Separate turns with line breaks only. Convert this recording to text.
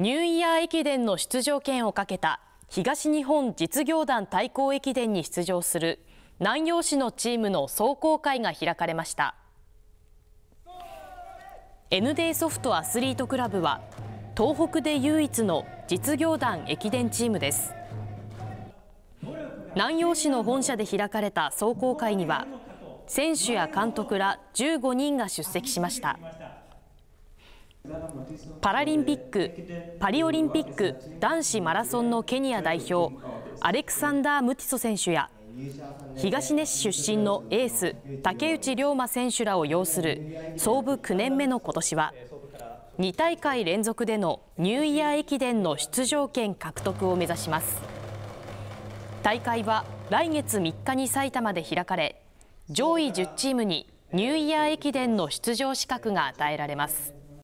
ニューイヤー駅伝の出場権をかけた東日本実業団対抗駅伝に出場する南陽市のチームの壮行会が開かれました ND ソフトアスリートクラブは東北で唯一の実業団駅伝チームです南陽市の本社で開かれた壮行会には選手や監督ら15人が出席しましたパラリンピック、パリオリンピック男子マラソンのケニア代表アレクサンダー・ムティソ選手や東根市出身のエース竹内涼真選手らを擁する創部9年目の今年は2大会連続でのニューイヤー駅伝の出場権獲得を目指します大会は来月3日に埼玉で開かれ上位10チームにニューイヤー駅伝の出場資格が与えられます。